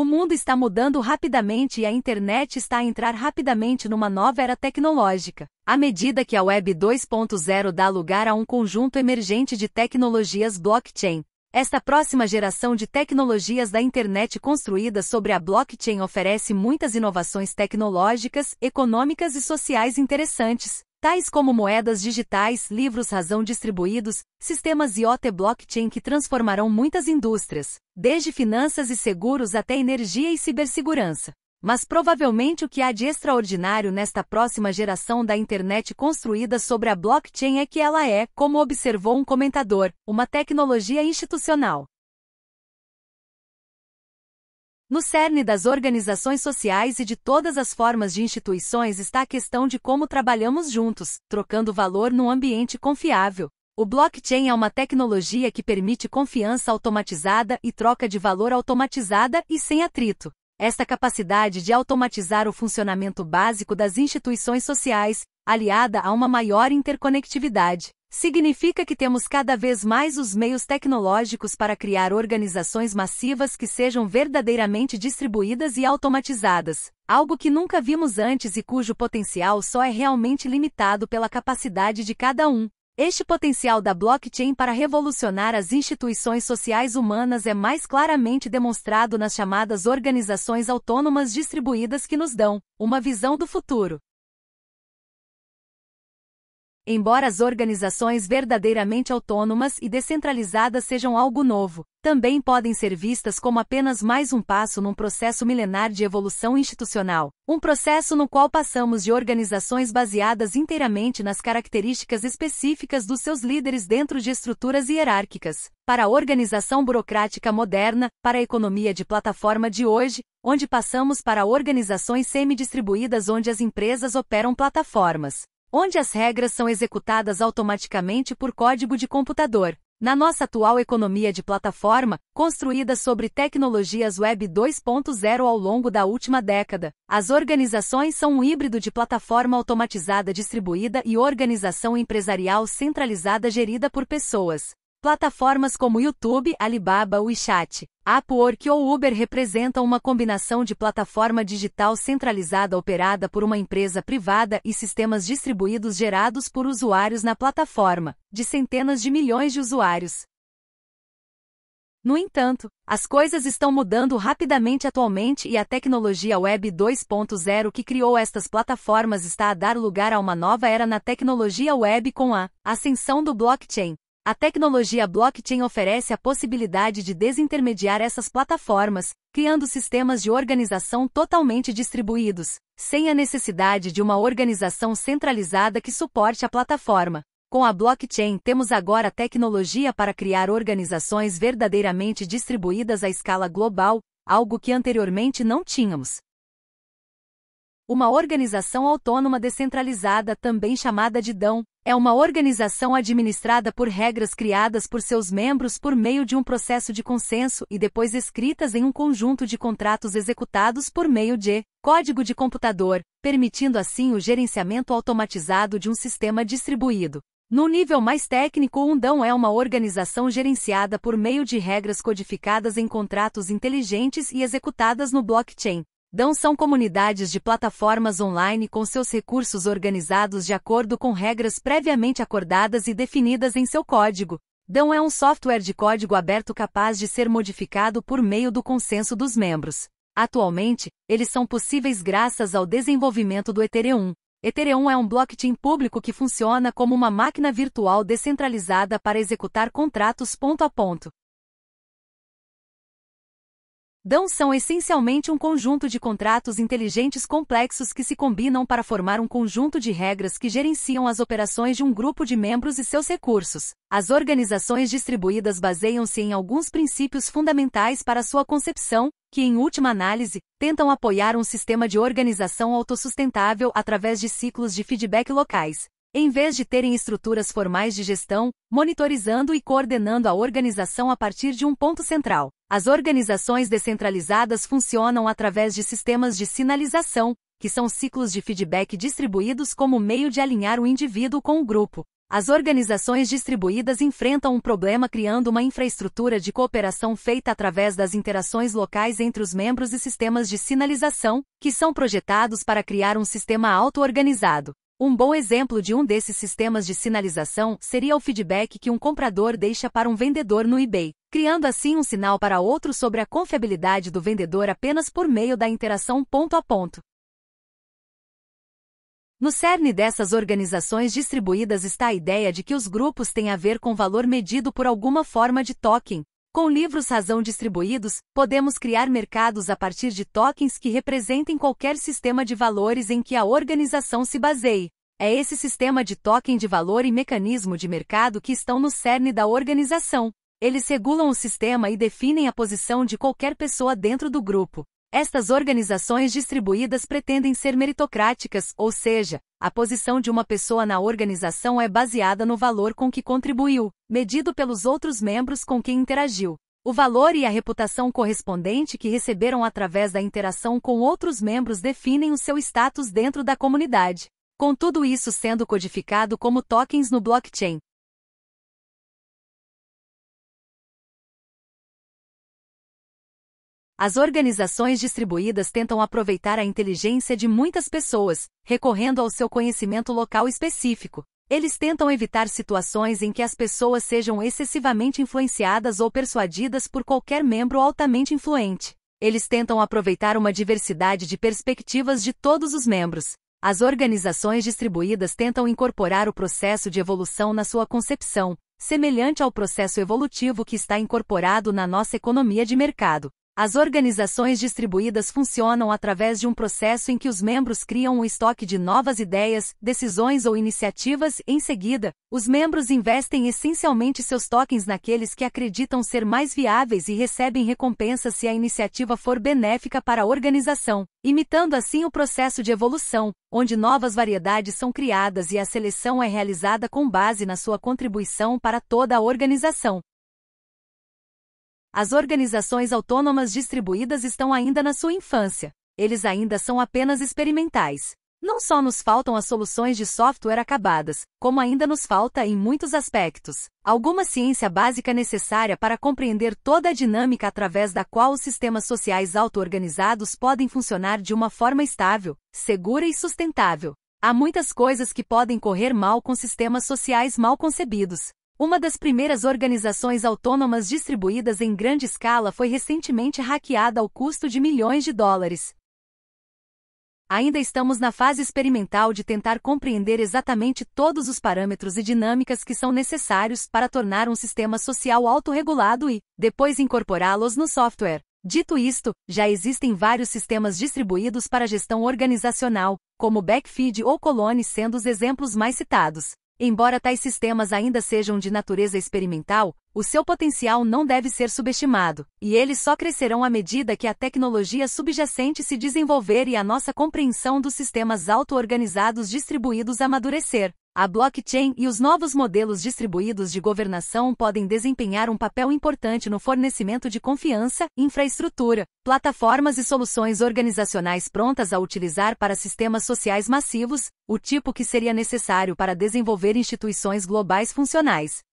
O mundo está mudando rapidamente e a internet está a entrar rapidamente numa nova era tecnológica. À medida que a Web 2.0 dá lugar a um conjunto emergente de tecnologias blockchain, esta próxima geração de tecnologias da internet construída sobre a blockchain oferece muitas inovações tecnológicas, econômicas e sociais interessantes, tais como moedas digitais, livros razão distribuídos, sistemas IoT blockchain que transformarão muitas indústrias, desde finanças e seguros até energia e cibersegurança. Mas provavelmente o que há de extraordinário nesta próxima geração da internet construída sobre a blockchain é que ela é, como observou um comentador, uma tecnologia institucional. No cerne das organizações sociais e de todas as formas de instituições está a questão de como trabalhamos juntos, trocando valor num ambiente confiável. O blockchain é uma tecnologia que permite confiança automatizada e troca de valor automatizada e sem atrito. Esta capacidade de automatizar o funcionamento básico das instituições sociais, aliada a uma maior interconectividade, Significa que temos cada vez mais os meios tecnológicos para criar organizações massivas que sejam verdadeiramente distribuídas e automatizadas, algo que nunca vimos antes e cujo potencial só é realmente limitado pela capacidade de cada um. Este potencial da blockchain para revolucionar as instituições sociais humanas é mais claramente demonstrado nas chamadas organizações autônomas distribuídas que nos dão uma visão do futuro. Embora as organizações verdadeiramente autônomas e descentralizadas sejam algo novo, também podem ser vistas como apenas mais um passo num processo milenar de evolução institucional, um processo no qual passamos de organizações baseadas inteiramente nas características específicas dos seus líderes dentro de estruturas hierárquicas, para a organização burocrática moderna, para a economia de plataforma de hoje, onde passamos para organizações semi-distribuídas onde as empresas operam plataformas, onde as regras são executadas automaticamente por código de computador. Na nossa atual economia de plataforma, construída sobre tecnologias Web 2.0 ao longo da última década, as organizações são um híbrido de plataforma automatizada distribuída e organização empresarial centralizada gerida por pessoas. Plataformas como YouTube, Alibaba, WeChat, Upwork ou Uber representam uma combinação de plataforma digital centralizada operada por uma empresa privada e sistemas distribuídos gerados por usuários na plataforma, de centenas de milhões de usuários. No entanto, as coisas estão mudando rapidamente atualmente e a tecnologia Web 2.0 que criou estas plataformas está a dar lugar a uma nova era na tecnologia web com a ascensão do blockchain, a tecnologia blockchain oferece a possibilidade de desintermediar essas plataformas, criando sistemas de organização totalmente distribuídos, sem a necessidade de uma organização centralizada que suporte a plataforma. Com a blockchain, temos agora a tecnologia para criar organizações verdadeiramente distribuídas à escala global, algo que anteriormente não tínhamos. Uma organização autônoma descentralizada, também chamada de DAO, é uma organização administrada por regras criadas por seus membros por meio de um processo de consenso e depois escritas em um conjunto de contratos executados por meio de código de computador, permitindo assim o gerenciamento automatizado de um sistema distribuído. No nível mais técnico, o Undão é uma organização gerenciada por meio de regras codificadas em contratos inteligentes e executadas no blockchain, DAO são comunidades de plataformas online com seus recursos organizados de acordo com regras previamente acordadas e definidas em seu código. DAO é um software de código aberto capaz de ser modificado por meio do consenso dos membros. Atualmente, eles são possíveis graças ao desenvolvimento do Ethereum. Ethereum é um blockchain público que funciona como uma máquina virtual descentralizada para executar contratos ponto a ponto. DAOs são essencialmente um conjunto de contratos inteligentes complexos que se combinam para formar um conjunto de regras que gerenciam as operações de um grupo de membros e seus recursos. As organizações distribuídas baseiam-se em alguns princípios fundamentais para sua concepção, que, em última análise, tentam apoiar um sistema de organização autossustentável através de ciclos de feedback locais. Em vez de terem estruturas formais de gestão, monitorizando e coordenando a organização a partir de um ponto central. As organizações descentralizadas funcionam através de sistemas de sinalização, que são ciclos de feedback distribuídos como meio de alinhar o indivíduo com o grupo. As organizações distribuídas enfrentam um problema criando uma infraestrutura de cooperação feita através das interações locais entre os membros e sistemas de sinalização, que são projetados para criar um sistema auto-organizado. Um bom exemplo de um desses sistemas de sinalização seria o feedback que um comprador deixa para um vendedor no eBay criando assim um sinal para outro sobre a confiabilidade do vendedor apenas por meio da interação ponto a ponto. No cerne dessas organizações distribuídas está a ideia de que os grupos têm a ver com valor medido por alguma forma de token. Com livros razão distribuídos, podemos criar mercados a partir de tokens que representem qualquer sistema de valores em que a organização se baseie. É esse sistema de token de valor e mecanismo de mercado que estão no cerne da organização. Eles regulam o sistema e definem a posição de qualquer pessoa dentro do grupo. Estas organizações distribuídas pretendem ser meritocráticas, ou seja, a posição de uma pessoa na organização é baseada no valor com que contribuiu, medido pelos outros membros com quem interagiu. O valor e a reputação correspondente que receberam através da interação com outros membros definem o seu status dentro da comunidade. Com tudo isso sendo codificado como tokens no blockchain, As organizações distribuídas tentam aproveitar a inteligência de muitas pessoas, recorrendo ao seu conhecimento local específico. Eles tentam evitar situações em que as pessoas sejam excessivamente influenciadas ou persuadidas por qualquer membro altamente influente. Eles tentam aproveitar uma diversidade de perspectivas de todos os membros. As organizações distribuídas tentam incorporar o processo de evolução na sua concepção, semelhante ao processo evolutivo que está incorporado na nossa economia de mercado. As organizações distribuídas funcionam através de um processo em que os membros criam um estoque de novas ideias, decisões ou iniciativas, em seguida, os membros investem essencialmente seus tokens naqueles que acreditam ser mais viáveis e recebem recompensa se a iniciativa for benéfica para a organização, imitando assim o processo de evolução, onde novas variedades são criadas e a seleção é realizada com base na sua contribuição para toda a organização. As organizações autônomas distribuídas estão ainda na sua infância, eles ainda são apenas experimentais. Não só nos faltam as soluções de software acabadas, como ainda nos falta, em muitos aspectos, alguma ciência básica necessária para compreender toda a dinâmica através da qual os sistemas sociais auto-organizados podem funcionar de uma forma estável, segura e sustentável. Há muitas coisas que podem correr mal com sistemas sociais mal concebidos, uma das primeiras organizações autônomas distribuídas em grande escala foi recentemente hackeada ao custo de milhões de dólares. Ainda estamos na fase experimental de tentar compreender exatamente todos os parâmetros e dinâmicas que são necessários para tornar um sistema social autorregulado e, depois, incorporá-los no software. Dito isto, já existem vários sistemas distribuídos para gestão organizacional, como Backfeed ou Colony sendo os exemplos mais citados. Embora tais sistemas ainda sejam de natureza experimental, o seu potencial não deve ser subestimado, e eles só crescerão à medida que a tecnologia subjacente se desenvolver e a nossa compreensão dos sistemas auto-organizados distribuídos amadurecer a blockchain e os novos modelos distribuídos de governação podem desempenhar um papel importante no fornecimento de confiança, infraestrutura, plataformas e soluções organizacionais prontas a utilizar para sistemas sociais massivos, o tipo que seria necessário para desenvolver instituições globais funcionais.